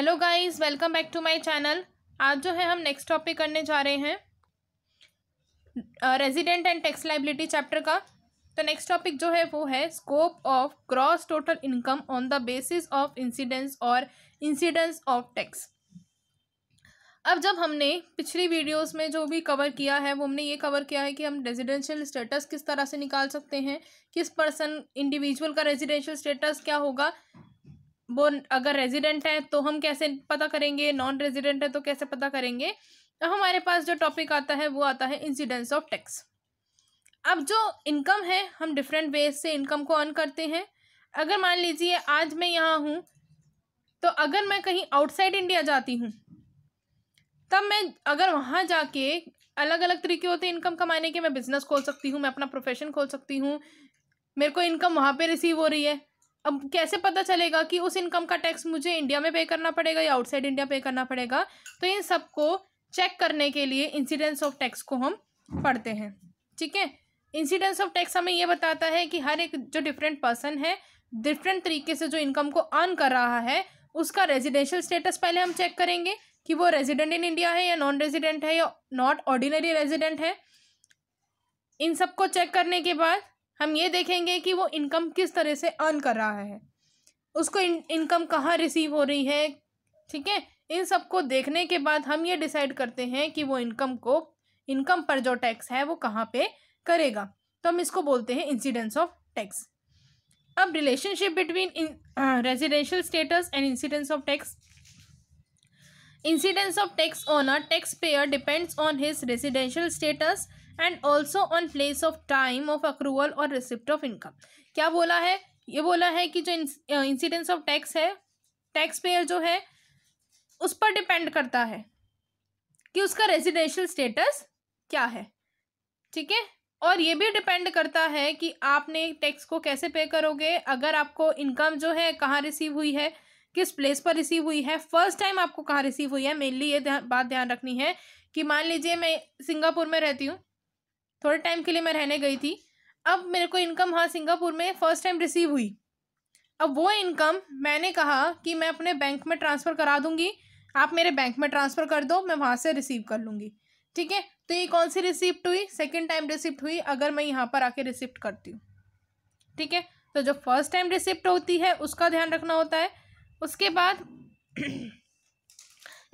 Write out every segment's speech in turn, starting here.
Hello guys welcome back to my channel आज जो है हम नेक्स्ट टॉपिक करने जा रहे हैं resident and tax liability chapter का तो नेक्स्ट टॉपिक जो है वो है scope of gross total income on the basis of incidence और इंसिडेंस ऑफ टैक्स अब जब हमने पिछली वीडियोस में जो भी कवर किया है वो हमने ये कवर किया है कि हम रेजिडेंशियल स्टेटस किस तरह से निकाल सकते हैं किस पर्सन इंडिविजुअल का रेजिडेंशियल स्टेटस क्या होगा वो अगर रेजिडेंट है तो हम कैसे पता करेंगे नॉन रेजिडेंट है तो कैसे पता करेंगे तो हमारे पास जो टॉपिक आता है वो आता है इंसिडेंस ऑफ टैक्स अब जो इनकम है हम डिफरेंट वेज से इनकम को अर्न करते हैं अगर मान लीजिए आज मैं यहाँ हूँ तो अगर मैं कहीं आउटसाइड इंडिया जाती हूँ तब मैं अगर वहाँ जाके अलग अलग तरीके होते हैं इनकम कमाने के मैं बिज़नेस खोल सकती हूँ मैं अपना प्रोफेशन खोल सकती हूँ मेरे को इनकम वहाँ पे रिसीव हो रही है अब कैसे पता चलेगा कि उस इनकम का टैक्स मुझे इंडिया में पे करना पड़ेगा या आउटसाइड इंडिया पे करना पड़ेगा तो इन सबको चेक करने के लिए इंसिडेंस ऑफ टैक्स को हम हम्म। पढ़ते हैं ठीक है इंसिडेंस ऑफ टैक्स हमें ये बताता है कि हर एक जो डिफरेंट पर्सन है डिफरेंट तरीके से जो इनकम को अर्न कर रहा है उसका रेजिडेंशियल स्टेटस पहले हम चेक करेंगे कि वो रेजिडेंट इन इंडिया है या नॉन रेजिडेंट है या नॉट ऑर्डिनरी रेजिडेंट है इन सबको चेक करने के बाद हम ये देखेंगे कि वो इनकम किस तरह से अर्न कर रहा है उसको इन, इनकम कहाँ रिसीव हो रही है ठीक है इन सब को देखने के बाद हम ये डिसाइड करते हैं कि वो इनकम को इनकम पर जो टैक्स है वो कहाँ पे करेगा तो हम इसको बोलते हैं इंसिडेंस ऑफ टैक्स अब relationship between residential status and incidence of tax incidence of tax on a tax payer depends on his residential status and also on place of time of accrual or receipt of income क्या बोला है ये बोला है कि जो incidence of tax है tax payer जो है उस पर डिपेंड करता है कि उसका रेजिडेंशियल स्टेटस क्या है ठीक है और ये भी डिपेंड करता है कि आपने टैक्स को कैसे पे करोगे अगर आपको इनकम जो है कहाँ रिसीव हुई है किस प्लेस पर रिसीव हुई है फर्स्ट टाइम आपको कहाँ रिसीव हुई है मेनली ये बात ध्यान रखनी है कि मान लीजिए मैं सिंगापुर में रहती हूँ थोड़े टाइम के लिए मैं रहने गई थी अब मेरे को इनकम हाँ सिंगापुर में फ़र्स्ट टाइम रिसीव हुई अब वो इनकम मैंने कहा कि मैं अपने बैंक में ट्रांसफ़र करा दूँगी आप मेरे बैंक में ट्रांसफ़र कर दो मैं वहाँ से रिसीव कर लूँगी ठीक है तो ये कौन सी रिसिप्ट हुई सेकेंड टाइम रिसिप्ट हुई अगर मैं यहाँ पर आके रिसिप्ट करती हूँ ठीक है तो जो फर्स्ट टाइम रिसिप्ट होती है उसका ध्यान रखना होता है उसके बाद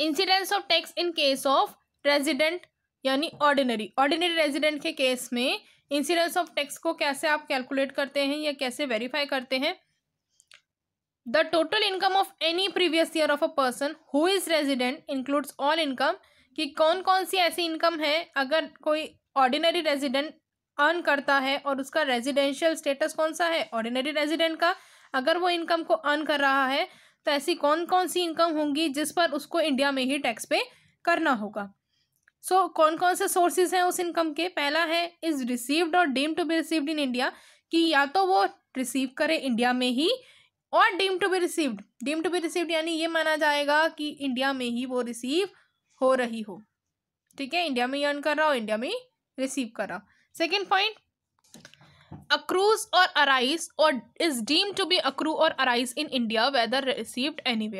incidence of tax in case of resident यानी ऑर्डिनरी ऑर्डिनरी रेजिडेंट के केस में इंसिडेंस ऑफ टैक्स को कैसे आप कैलकुलेट करते हैं या कैसे वेरीफाई करते हैं the total income of any previous year of a person who is resident includes all income कि कौन कौन सी ऐसी इनकम है अगर कोई ऑर्डिनरी रेजिडेंट अर्न करता है और उसका रेजिडेंशियल स्टेटस कौन सा है ऑर्डिनरी रेजिडेंट का अगर वो इनकम को अर्न कर रहा है तो ऐसी कौन कौन सी इनकम होंगी जिस पर उसको इंडिया में ही टैक्स पे करना होगा सो so, कौन कौन से सोर्सेज हैं उस इनकम के पहला है is received or deem to be received in India कि या तो वो रिसीव करे इंडिया में ही or deem to be received deem to be received यानी ये माना जाएगा कि इंडिया में ही वो रिसीव हो रही हो ठीक है इंडिया में ही अर्न कर रहा हो इंडिया में रिसीव कर रहा second point accrues or arise or is deem to be accrue or arise in India whether received any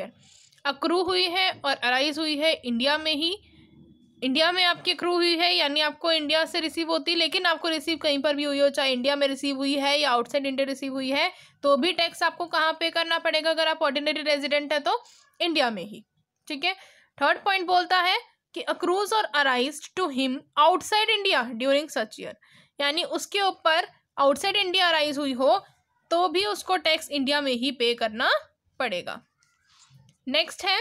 accrue हुई है और अराइज हुई है इंडिया में ही इंडिया में आपकी क्रू हुई है यानी आपको इंडिया से रिसीव होती है लेकिन आपको रिसीव कहीं पर भी हुई हो चाहे इंडिया में रिसीव हुई है या आउटसाइड इंडिया रिसीव हुई है तो भी टैक्स आपको कहाँ पे करना पड़ेगा अगर आप ऑर्डिनरी रेजिडेंट है तो इंडिया में ही ठीक है थर्ड पॉइंट बोलता है कि accrues or arise to him outside India during such year यानी उसके ऊपर आउटसाइड इंडिया अराइज हुई हो तो भी उसको टैक्स इंडिया में ही पे करना पड़ेगा नेक्स्ट है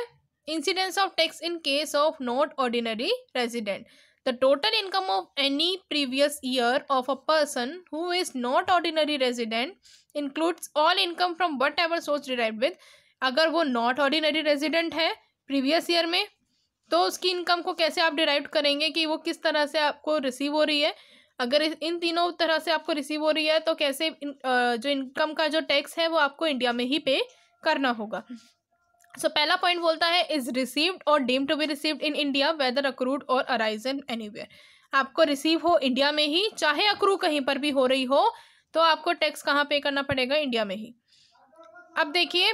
incidence of tax in case of not ordinary resident the total income of any previous year of a person who is not ordinary resident includes all income from whatever source derived with अगर वो not ordinary resident है previous year में तो उसकी income को कैसे आप derive करेंगे कि वो किस तरह से आपको रिसीव हो रही है अगर इन तीनों तरह से आपको रिसीव हो रही है तो कैसे जो इनकम का जो टैक्स है वो आपको इंडिया में ही पे करना होगा सो पहला पॉइंट बोलता है is received or deem to be received in India whether accrued or arisen anywhere आपको रिसीव हो इंडिया में ही चाहे अक्रू कहीं पर भी हो रही हो तो आपको टैक्स कहाँ पे करना पड़ेगा इंडिया में ही अब देखिए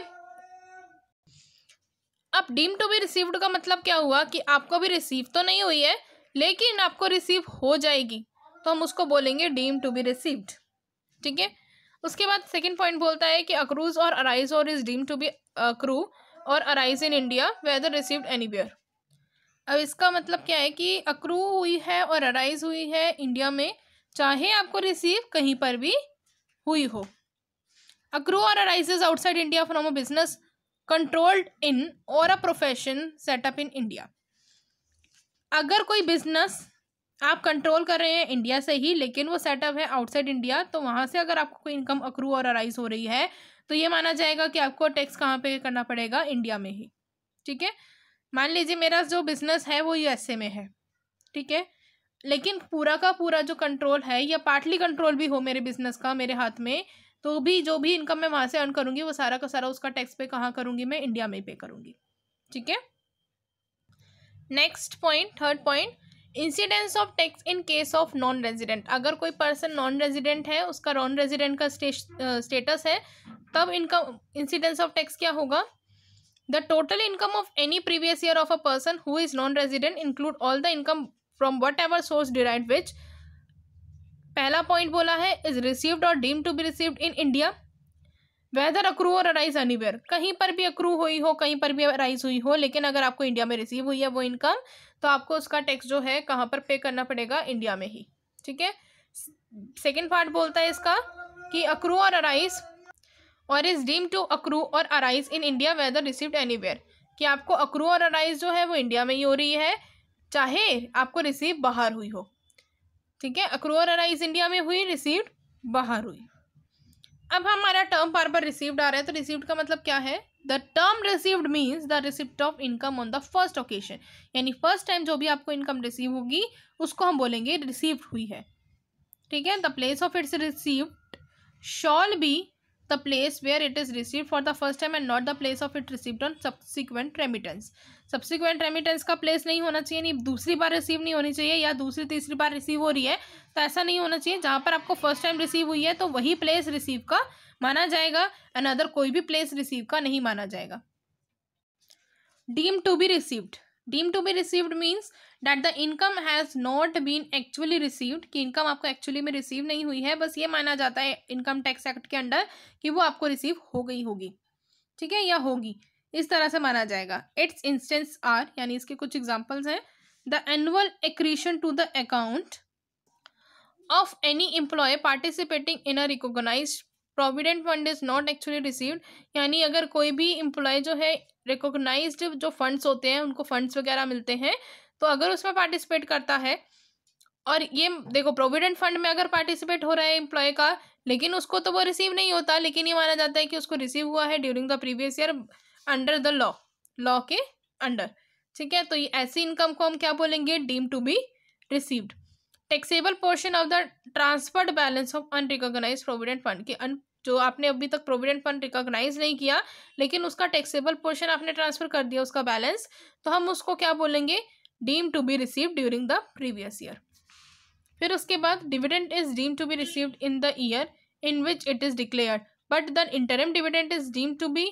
अब डीम टू बी रिसीव्ड का मतलब क्या हुआ कि आपको भी रिसीव तो नहीं हुई है लेकिन आपको रिसीव हो जाएगी तो हम उसको बोलेंगे डीम टू बी रिसीव्ड ठीक है उसके बाद सेकेंड पॉइंट बोलता है कि accrues or arise or is deem to be accrue or arise in India whether received बेयर अब इसका मतलब क्या है कि अक्रू हुई है और अराइज हुई है इंडिया में चाहे आपको रिसीव कहीं पर भी हुई हो accrue or arises outside India from a business controlled in or a profession set up in India अगर कोई बिजनेस आप कंट्रोल कर रहे हैं इंडिया से ही लेकिन वो सेटअप है आउटसाइड इंडिया तो वहाँ से अगर आपको कोई इनकम अक्रू और अराइज हो रही है तो ये माना जाएगा कि आपको टैक्स कहाँ पे करना पड़ेगा इंडिया में ही ठीक है मान लीजिए मेरा जो बिजनेस है वो यूएसए में है ठीक है लेकिन पूरा का पूरा जो कंट्रोल है या पार्टली कंट्रोल भी हो मेरे बिजनेस का मेरे हाथ में तो भी जो भी इनकम मैं वहाँ से अर्न करूँगी वो सारा का सारा उसका टैक्स पे कहाँ करूँगी मैं इंडिया में ही पे करूँगी ठीक है next point third point incidence of tax in case of non resident अगर कोई पर्सन नॉन रेजिडेंट है उसका नॉन रेजिडेंट का स्टेटस है तब इनकम इंसिडेंस ऑफ टैक्स क्या होगा the total income of any previous year of a person who is non resident include all the income from whatever source derive which पहला point बोला है is received or deem to be received in India whether accrue or arise anywhere कहीं पर भी accrue हुई हो कहीं पर भी अराइज हुई हो लेकिन अगर आपको इंडिया में रिसीव हुई है वो इनकम तो आपको उसका टैक्स जो है कहाँ पर पे करना पड़ेगा इंडिया में ही ठीक है सेकेंड पार्ट बोलता है इसका कि accrue or arise or is deem to accrue or arise in India whether any anywhere कि आपको अक्रू और अराइज जो है वो इंडिया में ही हो रही है चाहे आपको रिसीव बाहर हुई हो ठीक है अक्रू और अराइज इंडिया में हुई रिसीव बाहर हुई अब हमारा टर्म बार बार रिसीव्ड आ रहा है तो रिसीव्ड का मतलब क्या है the term received means the receipt of income on the first occasion यानी फर्स्ट टाइम जो भी आपको इनकम रिसीव होगी उसको हम बोलेंगे रिसीव हुई है ठीक है the place of its received shall be the place where it is receive for the first time and not the place of it received on subsequent remittance subsequent remittance का place नहीं होना चाहिए नहीं दूसरी बार रिसीव नहीं होनी चाहिए या दूसरी तीसरी बार रिसीव हो रही है तो ऐसा नहीं होना चाहिए जहाँ पर आपको फर्स्ट टाइम रिसीव हुई है तो वही प्लेस रिसीव का माना जाएगा अनदर कोई भी प्लेस रिसीव का नहीं माना जाएगा deem to be received deem to be received means that the income has not been actually received कि इनकम आपको एक्चुअली में रिसीव नहीं हुई है बस ये माना जाता है इनकम टैक्स एक्ट के अंडर कि वो आपको रिसीव हो गई होगी ठीक है या होगी इस तरह से माना जाएगा इट्स इंस्टेंस आर यानी इसके कुछ एग्जाम्पल्स हैं the annual accretion to the account of any employee participating in a recognised provident fund is not actually received यानी अगर कोई भी एम्प्लॉय जो है रिकोगनाइज जो फंड्स होते हैं उनको फंड्स वगैरह मिलते हैं तो अगर उसमें पार्टिसिपेट करता है और ये देखो प्रोविडेंट फंड में अगर पार्टिसिपेट हो रहा है एम्प्लॉय का लेकिन उसको तो वो रिसीव नहीं होता लेकिन ये माना जाता है कि उसको रिसीव हुआ है during the previous year under the law law के अंडर ठीक है तो ये ऐसी इनकम को हम क्या बोलेंगे deem to be received taxable portion of the transferred balance of unrecognised provident fund के अन जो आपने अभी तक प्रोविडेंट फंड रिकोगनाइज नहीं किया लेकिन उसका टैक्सेबल पोर्शन आपने ट्रांसफर कर दिया उसका बैलेंस तो हम उसको क्या बोलेंगे deem to be receive during the previous year फिर उसके बाद dividend is deem to be received in the year in which it is declared but the interim dividend is deem to be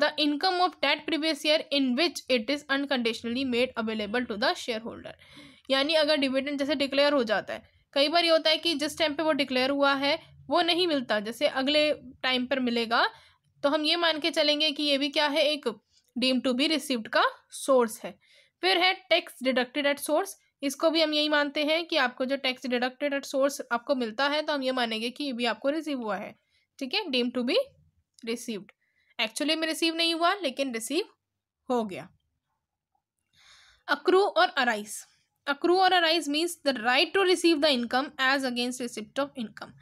the income of that previous year in which it is unconditionally made available to the shareholder यानी अगर dividend जैसे declare हो जाता है कई बार ये होता है कि जिस टाइम पे वो डिक्लेयर हुआ है वो नहीं मिलता जैसे अगले टाइम पर मिलेगा तो हम ये मान के चलेंगे कि ये भी क्या है एक डीम टू बी रिसिव्ड का सोर्स है फिर है टैक्स डिडक्टेड एट सोर्स इसको भी हम यही मानते हैं कि आपको जो टैक्स डिडक्टेड एट सोर्स आपको मिलता है तो हम ये मानेंगे कि ये भी आपको रिसीव हुआ है ठीक है deem to be received actually में रिसीव नहीं हुआ लेकिन रिसीव हो गया accrue or arise accrue or arise means the right to receive the income as against receipt of income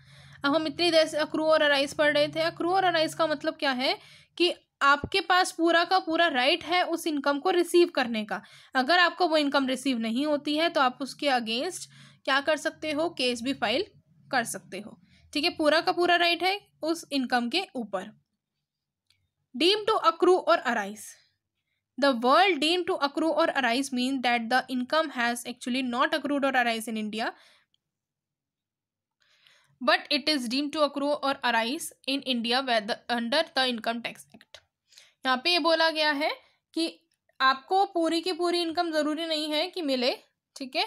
अब हम इतनी देर से अक्रू और अराइज पढ़ रहे थे अक्रू और अराइज का मतलब क्या है कि आपके पास पूरा का पूरा राइट है उस इनकम को रिसीव करने का अगर आपको वो इनकम रिसीव नहीं होती है तो आप उसके अगेंस्ट क्या कर सकते हो केस भी फाइल कर सकते हो ठीक है पूरा का पूरा राइट है उस इनकम के ऊपर deem to accrue or arise the world deem to accrue or arise mean that the income has actually not accrued or arise in India but it is deem to accrue or arise in India under the income tax act यहाँ पे ये बोला गया है कि आपको पूरी की पूरी इनकम जरूरी नहीं है कि मिले ठीक है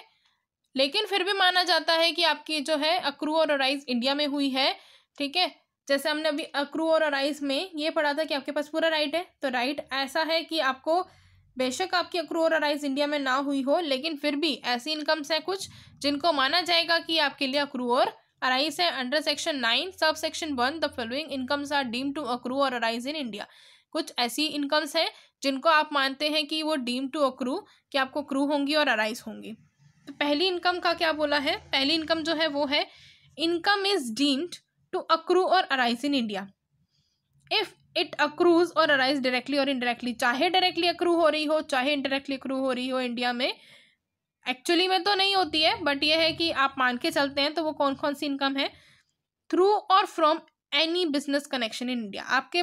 लेकिन फिर भी माना जाता है कि आपकी जो है अक्रू और अराइज इंडिया में हुई है ठीक है जैसे हमने अभी अक्रू और अराइज में ये पढ़ा था कि आपके पास पूरा राइट है तो राइट ऐसा है कि आपको बेशक आपकी अक्रू और अराइज इंडिया में ना हुई हो लेकिन फिर भी ऐसी इनकम्स हैं कुछ जिनको माना जाएगा कि आपके लिए अक्रू और अराइज है under section nine sub section one the following incomes are deem to accrue or arise in India कुछ ऐसी इनकम्स हैं जिनको आप मानते हैं कि वो डीम टू अक्रू कि आपको क्रू होंगी और अराइज होंगी तो पहली इनकम का क्या बोला है पहली इनकम जो है वो है income is deemed to accrue or arise in India if it accrues or arise directly or indirectly चाहे डायरेक्टली अक्रू हो रही हो चाहे इनडायरेक्टली अक्रू हो रही हो इंडिया में एक्चुअली में तो नहीं होती है बट यह है कि आप मान के चलते हैं तो वो कौन कौन सी इनकम है through or from any business connection in India आपके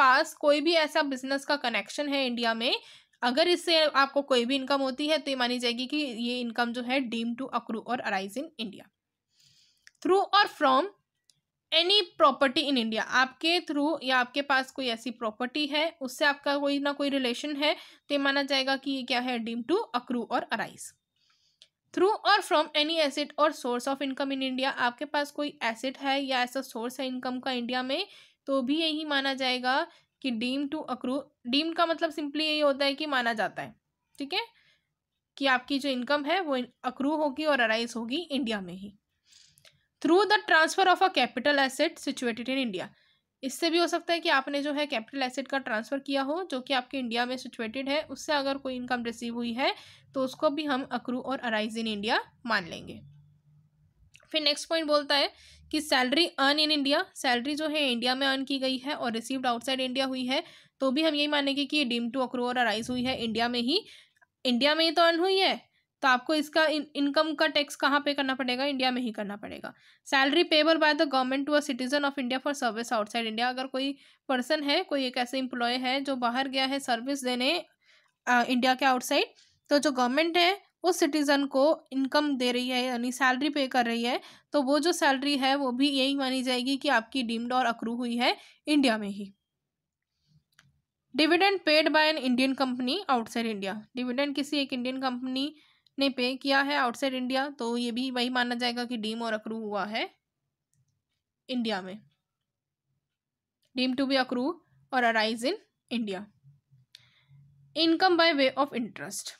पास कोई भी ऐसा बिजनेस का कनेक्शन है इंडिया में अगर इससे आपको कोई भी इनकम होती है तो ये मानी जाएगी कि ये इनकम जो है deem to accrue or arise in India through or from any property in India आपके थ्रू या आपके पास कोई ऐसी प्रॉपर्टी है उससे आपका कोई ना कोई रिलेशन है तो माना जाएगा कि ये क्या है deem to accrue or arise through or from any asset or source of income in India आपके पास कोई एसेट है या ऐसा सोर्स है इनकम का इंडिया में तो भी यही माना जाएगा कि डीम टू अक्रू डीम का मतलब सिंपली यही होता है कि माना जाता है ठीक है कि आपकी जो इनकम है वो अक्रू होगी और अराइज होगी इंडिया में ही through the transfer of a capital asset situated in India इससे भी हो सकता है कि आपने जो है कैपिटल एसेट का ट्रांसफ़र किया हो जो कि आपके इंडिया में सिचुएटेड है उससे अगर कोई इनकम रिसीव हुई है तो उसको भी हम accrue or arise in India मान लेंगे फिर नेक्स्ट पॉइंट बोलता है कि salary earn in India salary जो है इंडिया में अर्न की गई है और रिसीव्ड आउटसाइड इंडिया हुई है तो भी हम यही मानेंगे कि deem to accrue or arise हुई है इंडिया में ही इंडिया में ही तो अर्न हुई है तो आपको इसका इन, इनकम का टैक्स कहाँ पे करना पड़ेगा इंडिया में ही करना पड़ेगा salary payable by the government to a citizen of India for service outside India अगर कोई पर्सन है कोई एक ऐसे एम्प्लॉय है जो बाहर गया है सर्विस देने आ, इंडिया के आउटसाइड तो जो गवर्नमेंट है उस सिटीज़न को इनकम दे रही है यानी सैलरी पे कर रही है तो वो जो सैलरी है वो भी यही मानी जाएगी कि आपकी डीम्ड और अक्रू हुई है इंडिया में ही dividend paid by an Indian company outside India dividend किसी एक इंडियन कंपनी ने पे किया है आउटसाइड इंडिया तो ये भी वही माना जाएगा कि डीम और अक्रू हुआ है इंडिया में deem to be accrue or arise in India income by way of interest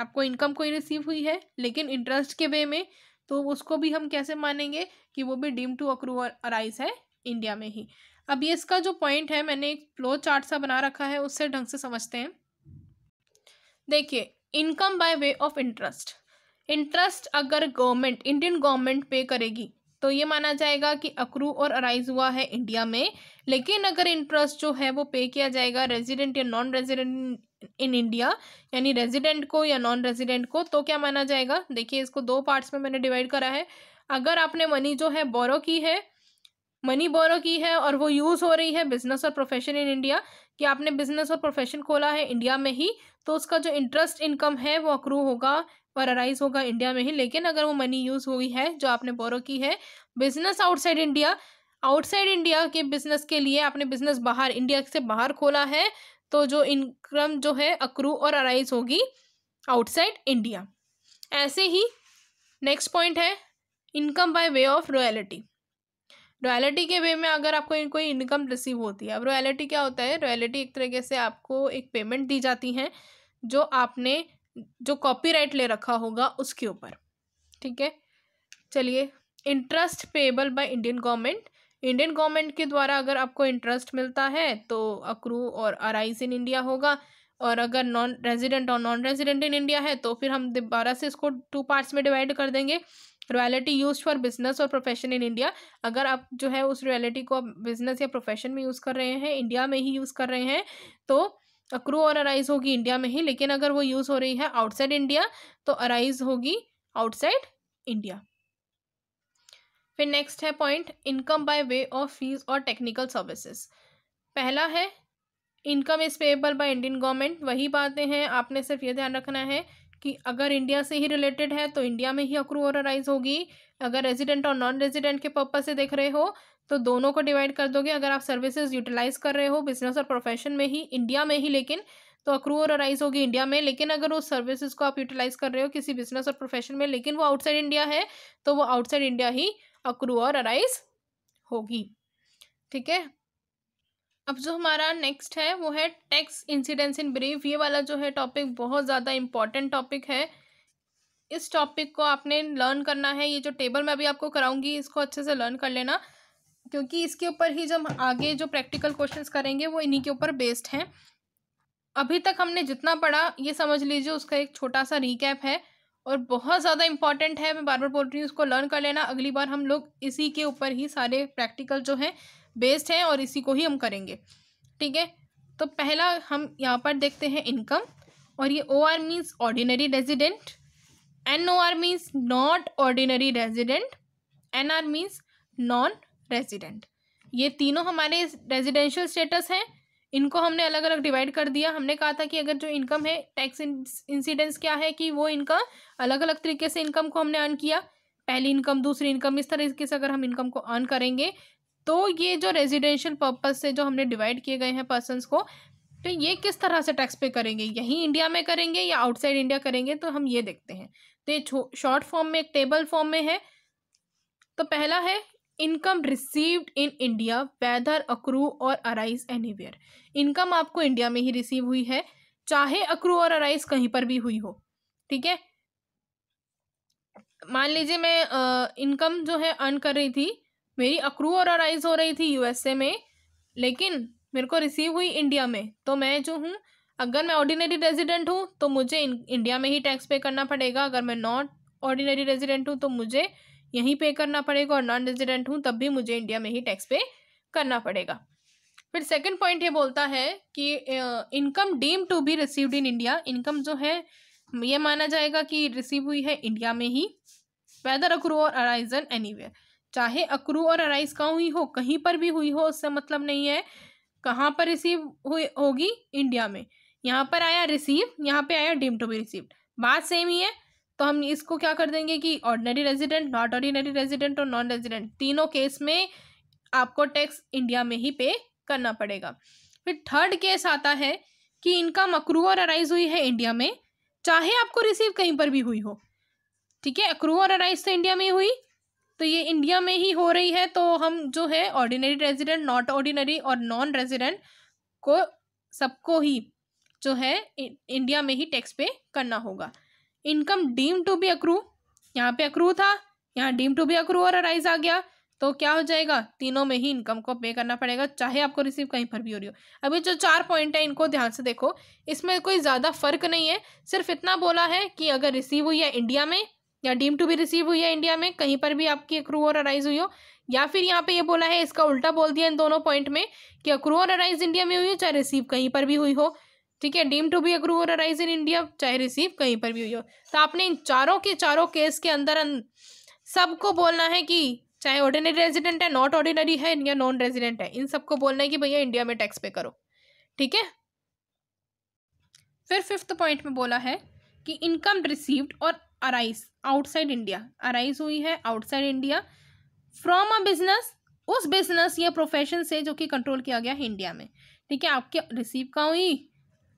आपको इनकम कोई रिसीव हुई है लेकिन इंटरेस्ट के वे में तो उसको भी हम कैसे मानेंगे कि वो भी deem to accrue or arise है इंडिया में ही अब ये इसका जो पॉइंट है मैंने एक फ्लो चार्ट सा बना रखा है उससे ढंग से समझते हैं देखिए income by way of interest interest अगर गवर्नमेंट इंडियन गवर्नमेंट पे करेगी तो ये माना जाएगा कि अक्रू और अराइज हुआ है इंडिया में लेकिन अगर इंटरेस्ट जो है वो पे किया जाएगा रेजिडेंट या नॉन रेजिडेंट इन इंडिया यानी रेजिडेंट को या नॉन रेजिडेंट को तो क्या माना जाएगा देखिए इसको दो पार्ट्स में मैंने डिवाइड करा है अगर आपने मनी जो है बोरो की है मनी बोरो की है और वो यूज़ हो रही है business or profession in India कि आपने बिजनेस और प्रोफेशन खोला है इंडिया में ही तो उसका जो इंटरेस्ट इनकम है वो अक्रू होगा और अराइज होगा इंडिया में ही लेकिन अगर वो मनी यूज़ हुई है जो आपने बोरो की है business outside India outside India के बिजनेस के लिए आपने बिजनेस बाहर इंडिया से बाहर खोला है तो जो इनकम जो है अक्रू और अराइज होगी आउटसाइड इंडिया ऐसे ही नेक्स्ट पॉइंट है income by way of royalty royalty के वे में अगर आपको कोई इनकम रिसीव होती है अब रॉयल्टी क्या होता है रॉयल्टी एक तरीके से आपको एक पेमेंट दी जाती है जो आपने जो कॉपीराइट ले रखा होगा उसके ऊपर ठीक है चलिए interest payable by Indian government Indian government के द्वारा अगर आपको इंटरेस्ट मिलता है तो अक्रू और आर इन इंडिया होगा और अगर नॉन रेजिडेंट और नॉन रेजिडेंट इन इंडिया है तो फिर हम दोबारा से इसको टू पार्ट्स में डिवाइड कर देंगे royalty use for business or profession in India अगर आप जो है उस रॉयल्टी को आप बिजनेस या प्रोफेशन में यूज़ कर रहे हैं इंडिया में ही यूज़ कर रहे हैं तो अक्रू और अराइज होगी इंडिया में ही लेकिन अगर वो यूज़ हो रही है आउटसाइड इंडिया तो अराइज होगी आउटसाइड इंडिया फिर नेक्स्ट है point income by way of fees or technical services पहला है income is payable by Indian government वही बातें हैं आपने सिर्फ ये ध्यान रखना है कि अगर इंडिया से ही रिलेटेड है तो इंडिया में ही अक्रू और अराइज होगी अगर रेजिडेंट और नॉन रेजिडेंट के पर्पज से देख रहे हो तो दोनों को डिवाइड कर दोगे अगर आप सर्विसेज यूटिलाइज कर रहे हो बिजनेस और प्रोफेशन में ही इंडिया में ही लेकिन तो अक्रू और अराइज होगी इंडिया में लेकिन अगर उस सर्विसेज को आप यूटिलाइज कर रहे हो किसी बिजनेस और प्रोफेशन में लेकिन वो आउटसाइड इंडिया है तो वो आउटसाइड इंडिया ही अक्रू और अराइज होगी ठीक है अब जो हमारा नेक्स्ट है वो है टैक्स इंसिडेंस इन ब्रीफ ये वाला जो है टॉपिक बहुत ज़्यादा इम्पॉर्टेंट टॉपिक है इस टॉपिक को आपने लर्न करना है ये जो टेबल मैं अभी आपको कराऊंगी इसको अच्छे से लर्न कर लेना क्योंकि इसके ऊपर ही जब आगे जो प्रैक्टिकल क्वेश्चंस करेंगे वो इन्हीं के ऊपर बेस्ड हैं अभी तक हमने जितना पढ़ा ये समझ लीजिए उसका एक छोटा सा रिकैप है और बहुत ज़्यादा इंपॉर्टेंट है मैं बार बार बोल रही हूँ उसको लर्न कर लेना अगली बार हम लोग इसी के ऊपर ही सारे प्रैक्टिकल जो हैं बेस्ड है और इसी को ही हम करेंगे ठीक है तो पहला हम यहाँ पर देखते हैं इनकम और ये O R means ordinary resident N O R means not ordinary resident N R means non resident ये तीनों हमारे रेजिडेंशियल स्टेटस हैं इनको हमने अलग अलग डिवाइड कर दिया हमने कहा था कि अगर जो इनकम है टैक्स इंसिडेंस क्या है कि वो इनकम अलग अलग तरीके से इनकम को हमने अर्न किया पहली इनकम दूसरी इनकम इस तरीके से अगर हम इनकम को अर्न करेंगे तो ये जो रेजिडेंशियल पर्पज़ से जो हमने डिवाइड किए गए हैं पर्सनस को तो ये किस तरह से टैक्स पे करेंगे यही इंडिया में करेंगे या आउटसाइड इंडिया करेंगे तो हम ये देखते हैं तो ये शॉर्ट फॉर्म में एक टेबल फॉर्म में है तो पहला है income received in India whether accrue or arise anywhere income आपको इंडिया में ही रिसीव हुई है चाहे अक्रू और अराइज कहीं पर भी हुई हो ठीक है मान लीजिए मैं इनकम जो है अर्न कर रही थी मेरी अक्रू और अराइज हो रही थी यूएसए में लेकिन मेरे को रिसीव हुई इंडिया में तो मैं जो हूँ अगर मैं ऑर्डिनरी रेजिडेंट हूँ तो मुझे इंडिया में ही टैक्स पे करना पड़ेगा अगर मैं नॉन ऑर्डिनरी रेजिडेंट हूँ तो मुझे यहीं पे करना पड़ेगा और नॉन रेजिडेंट हूँ तब भी मुझे इंडिया में ही टैक्स पे करना पड़ेगा फिर सेकंड पॉइंट ये बोलता है कि income deem to be received in India income जो है ये माना जाएगा कि रिसीव हुई है इंडिया में ही whether accrue or arisen any चाहे अक्रू और अराइज का हुई हो कहीं पर भी हुई हो उससे मतलब नहीं है कहाँ पर रिसीव हुई होगी इंडिया में यहाँ पर आया रिसीव यहाँ पे आया डीम टू बी रिसीव बात सेम ही है तो हम इसको क्या कर देंगे कि ordinary resident not ordinary resident और नॉन रेजिडेंट तीनों केस में आपको टैक्स इंडिया में ही पे करना पड़ेगा फिर थर्ड केस आता है कि इनकम अक्रू और अराइज हुई है इंडिया में चाहे आपको रिसीव कहीं पर भी हुई हो ठीक है अक्रू और अराइज तो इंडिया में हुई तो ये इंडिया में ही हो रही है तो हम जो है ऑर्डिनरी रेजिडेंट नॉट ऑर्डिनरी और नॉन रेजिडेंट को सबको ही जो है इंडिया में ही टैक्स पे करना होगा income deem to be accrue यहाँ पे अक्रू था यहाँ deem to be accrue or arise आ गया तो क्या हो जाएगा तीनों में ही इनकम को पे करना पड़ेगा चाहे आपको रिसीव कहीं पर भी हो रही हो अभी जो चार पॉइंट है इनको ध्यान से देखो इसमें कोई ज़्यादा फर्क नहीं है सिर्फ इतना बोला है कि अगर रिसीव हुई है इंडिया में या डीम टू बी रिसीव हुई है इंडिया में कहीं पर भी आपकी अक्रू और अराइज हुई हो या फिर यहाँ पे ये बोला है इसका उल्टा बोल दिया इन दोनों पॉइंट में कि अक्रू और अराइज इंडिया में हुई हो चाहे रिसीव कहीं पर भी हुई हो ठीक है deem to be accrue or arise in India चाहे रिसीव कहीं पर भी हुई हो तो आपने इन चारों के चारों केस के अंदर सबको बोलना है कि चाहे ऑर्डिनरी रेजिडेंट है नॉट ऑर्डिनरी है या नॉन रेजिडेंट है इन सबको बोलना है कि भैया इंडिया में टैक्स पे करो ठीक है फिर फिफ्थ पॉइंट में बोला है कि income received or arise outside India arise हुई है outside India from a business उस बिजनेस या प्रोफेशन से जो कि कंट्रोल किया गया है इंडिया में ठीक है आपके रिसीव कहाँ हुई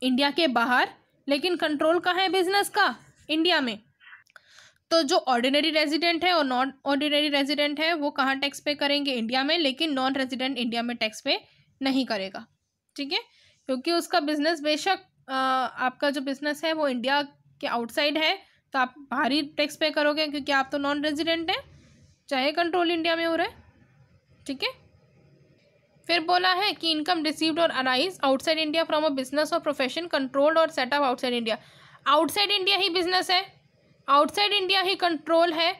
इंडिया के बाहर लेकिन कंट्रोल कहाँ है बिजनेस का इंडिया में तो जो ऑर्डिनरी रेजिडेंट है और नॉन ऑर्डिनरी रेजिडेंट है वो कहाँ टैक्स पे करेंगे इंडिया में लेकिन नॉन रेजिडेंट इंडिया में टैक्स पे नहीं करेगा ठीक है क्योंकि उसका बिजनेस बेशक आपका जो बिजनेस है वो इंडिया के आउटसाइड है तो आप भारी टैक्स पे करोगे क्योंकि आप तो नॉन रेजिडेंट हैं चाहे कंट्रोल इंडिया में हो रहा है ठीक है फिर बोला है कि income received or arise outside India from a business or profession controlled or set up outside India outside India ही बिजनेस है आउटसाइड इंडिया ही कंट्रोल है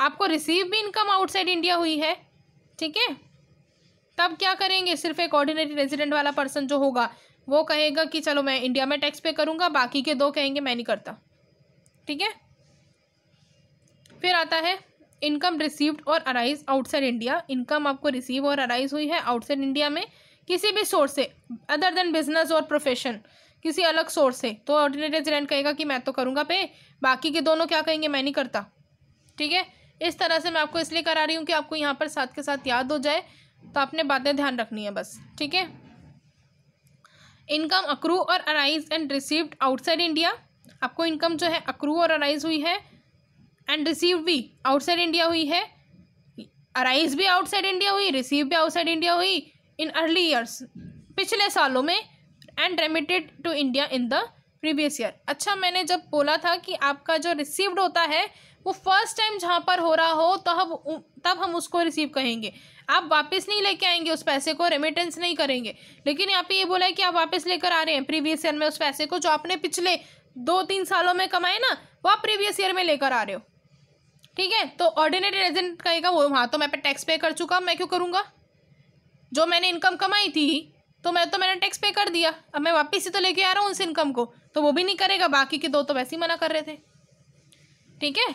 आपको रिसीव भी इनकम आउटसाइड इंडिया हुई है ठीक है तब क्या करेंगे सिर्फ एक ऑर्डिनरी रेजिडेंट वाला पर्सन जो होगा वो कहेगा कि चलो मैं इंडिया में टैक्स पे करूँगा बाकी के दो कहेंगे मैं नहीं करता ठीक है फिर आता है income received or arise outside India income आपको रिसीव और अराइज हुई है आउटसाइड इंडिया में किसी भी सोर्स से other than business or profession किसी अलग सोर्स से तो ऑर्डिनरी रेंट कहेगा कि मैं तो करूँगा पे बाकी के दोनों क्या कहेंगे मैं नहीं करता ठीक है इस तरह से मैं आपको इसलिए करा रही हूँ कि आपको यहाँ पर साथ के साथ याद हो जाए तो आपने बातें ध्यान रखनी है बस ठीक है income accrue or arise and received outside India आपको इनकम जो है अक्रू और अराइज हुई है एंड रिसीव भी आउटसाइड इंडिया हुई है अराइज भी आउटसाइड इंडिया हुई रिसीव भी आउटसाइड इंडिया हुई इन अर्ली ईयर्स पिछले सालों में and remitted to India in the previous year अच्छा मैंने जब बोला था कि आपका जो रिसीव्ड होता है वो फर्स्ट टाइम जहाँ पर हो रहा हो तो हम तब हम उसको रिसीव कहेंगे आप वापस नहीं लेके आएंगे उस पैसे को रेमिटेंस नहीं करेंगे लेकिन यहाँ पे ये बोला है कि आप वापस लेकर आ रहे हैं प्रीवियस ईयर में उस पैसे को जो आपने पिछले दो तीन सालों में कमाए ना वो आप प्रीवियस ईयर में लेकर आ रहे हो ठीक है तो ऑर्डिनरी रेजिडेंट कहेगा वो हाँ तो मैं पे टैक्स पे कर चुका मैं क्यों करूँगा जो मैंने इनकम कमाई थी तो मैं तो मैंने टैक्स पे कर दिया अब मैं वापस ही तो लेके आ रहा हूँ उस इनकम को तो वो भी नहीं करेगा बाकी के दो तो वैसे ही मना कर रहे थे ठीक है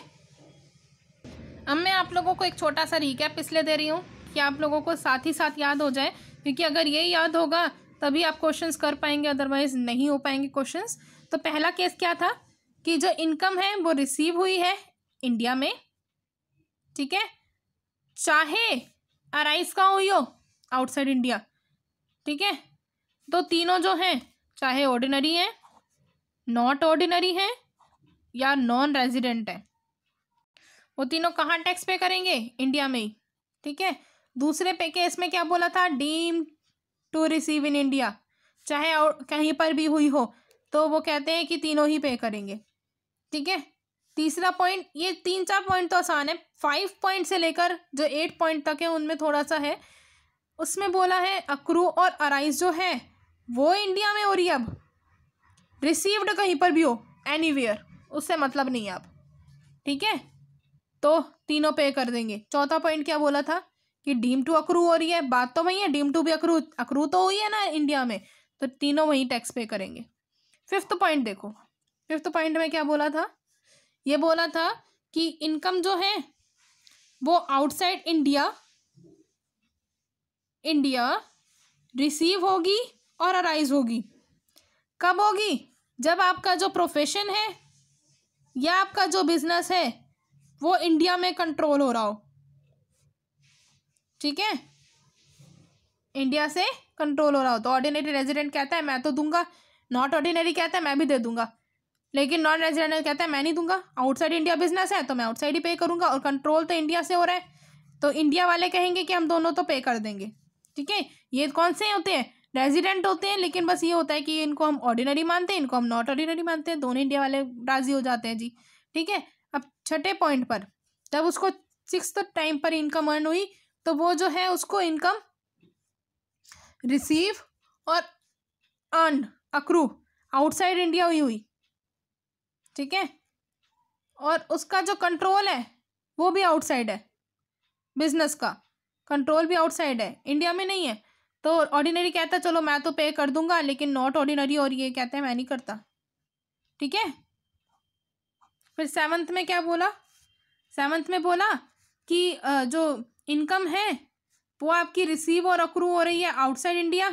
अब मैं आप लोगों को एक छोटा सा रिकैप इसलिए दे रही हूँ कि आप लोगों को साथ ही साथ याद हो जाए क्योंकि अगर ये याद होगा तभी आप क्वेश्चंस कर पाएंगे अदरवाइज नहीं हो पाएंगे क्वेश्चंस तो पहला केस क्या था कि जो इनकम है वो रिसीव हुई है इंडिया में ठीक है चाहे अराइज का हुई हो आउटसाइड इंडिया ठीक है तो तीनों जो हैं चाहे ऑर्डिनरी हैं नॉट ऑर्डिनरी हैं या नॉन रेजिडेंट हैं वो तीनों कहाँ टैक्स पे करेंगे इंडिया में ही ठीक है दूसरे पे केस में क्या बोला था deem to receive in India चाहे और कहीं पर भी हुई हो तो वो कहते हैं कि तीनों ही पे करेंगे ठीक है तीसरा पॉइंट ये तीन चार पॉइंट तो आसान है फाइव पॉइंट से लेकर जो एट पॉइंट तक है उनमें थोड़ा सा है उसमें बोला है अक्रू और अराइज जो है वो इंडिया में हो रही है अब रिसीव्ड कहीं पर भी हो एनी उससे मतलब नहीं आप ठीक है तो तीनों पे कर देंगे चौथा पॉइंट क्या बोला था कि डीम टू अक्रू हो रही है बात तो वही है डीम टू भी अक्रू अक्रू तो हुई है ना इंडिया में तो तीनों वहीं टैक्स पे करेंगे फिफ्थ पॉइंट देखो फिफ्थ पॉइंट में क्या बोला था ये बोला था कि इनकम जो है वो आउटसाइड इंडिया इंडिया रिसीव होगी और अराइज होगी कब होगी जब आपका जो प्रोफेशन है या आपका जो बिजनेस है वो इंडिया में कंट्रोल हो रहा हो ठीक है इंडिया से कंट्रोल हो रहा हो तो ऑर्डिनरी रेजिडेंट कहता है मैं तो दूंगा नॉट ऑर्डिनरी कहता है मैं भी दे दूंगा लेकिन नॉन रेजिडेंट कहता है मैं नहीं दूंगा आउटसाइड इंडिया बिजनेस है तो मैं आउटसाइड ही पे करूंगा और कंट्रोल तो इंडिया से हो रहा है तो इंडिया वाले कहेंगे कि हम दोनों तो पे कर देंगे ठीक है ये कौन से होते हैं रेजिडेंट होते हैं लेकिन बस ये होता है कि इनको हम ऑर्डिनरी मानते हैं इनको हम नॉट ऑर्डिनरी मानते हैं दोनों इंडिया वाले राजी हो जाते हैं जी ठीक है अब छठे पॉइंट पर जब उसको सिक्स टाइम पर इनकम अर्न हुई तो वो जो है उसको income receive or earn accrue outside India हुई हुई ठीक है और उसका जो कंट्रोल है वो भी आउटसाइड है बिजनेस का कंट्रोल भी आउटसाइड है इंडिया में नहीं है तो ऑर्डिनरी कहता है चलो मैं तो पे कर दूंगा लेकिन नॉट ऑर्डिनरी और ये कहते हैं मैं नहीं करता ठीक है फिर सेवन्थ में क्या बोला सेवन्थ में बोला कि जो इनकम है वो आपकी रिसीव और अक्रू हो रही है आउटसाइड इंडिया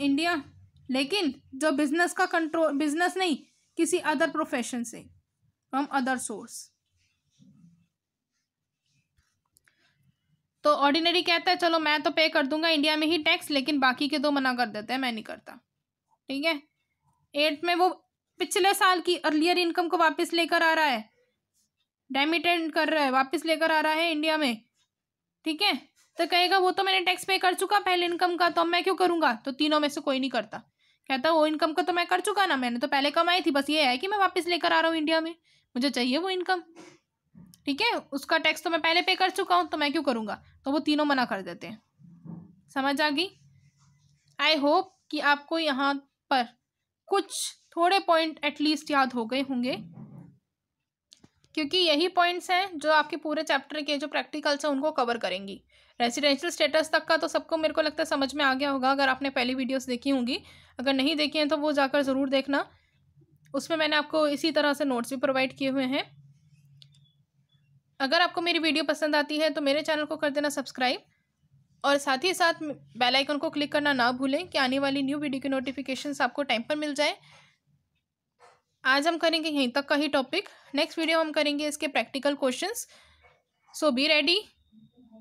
इंडिया लेकिन जो बिजनेस का कंट्रोल बिजनेस नहीं किसी अदर प्रोफेशन से फ्रॉम अदर सोर्स तो ऑर्डिनरी कहता है चलो मैं तो पे कर दूंगा इंडिया में ही टैक्स लेकिन बाकी के दो मना कर देते हैं मैं नहीं करता ठीक है एट में वो पिछले साल की अर्लियर इनकम को वापस लेकर आ रहा है डेमिटेंट कर रहा है वापस लेकर आ रहा है इंडिया में ठीक है तो कहेगा वो तो मैंने टैक्स पे कर चुका पहले इनकम का तो अब मैं क्यों करूंगा तो तीनों में से कोई नहीं करता कहता वो इनकम का तो मैं कर चुका ना मैंने तो पहले कमाई थी बस ये है कि मैं वापस लेकर आ रहा हूँ इंडिया में मुझे चाहिए वो इनकम ठीक है उसका टैक्स तो मैं पहले पे कर चुका हूँ तो मैं क्यों करूँगा तो वो तीनों मना कर देते हैं समझ आ गई आई होप कि आपको यहाँ पर कुछ थोड़े पॉइंट एटलीस्ट याद हो गए होंगे क्योंकि यही पॉइंट्स हैं जो आपके पूरे चैप्टर के जो प्रैक्टिकल्स हैं उनको कवर करेंगी रेजिडेंशियल स्टेटस तक का तो सबको मेरे को लगता है समझ में आ गया होगा अगर आपने पहली वीडियोस देखी होंगी अगर नहीं देखी हैं तो वो जाकर ज़रूर देखना उसमें मैंने आपको इसी तरह से नोट्स भी प्रोवाइड किए हुए हैं अगर आपको मेरी वीडियो पसंद आती है तो मेरे चैनल को कर देना सब्सक्राइब और साथ ही साथ बेलाइकन को क्लिक करना ना भूलें कि आने वाली न्यू वीडियो की नोटिफिकेशन आपको टाइम पर मिल जाए आज हम करेंगे यहीं तक का ही टॉपिक नेक्स्ट वीडियो हम करेंगे इसके practical questions so be ready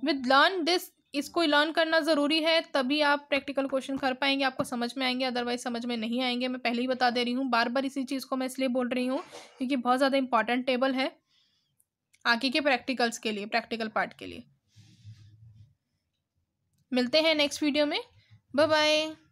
with learn this इसको लर्न करना ज़रूरी है तभी आप प्रैक्टिकल क्वेश्चन कर पाएंगे आपको समझ में आएंगे अदरवाइज समझ में नहीं आएंगे मैं पहले ही बता दे रही हूँ बार बार इसी चीज़ को मैं इसलिए बोल रही हूँ क्योंकि बहुत ज़्यादा इंपॉर्टेंट टेबल है आगे के प्रैक्टिकल्स के लिए प्रैक्टिकल पार्ट के लिए मिलते हैं नेक्स्ट वीडियो में बाय बाय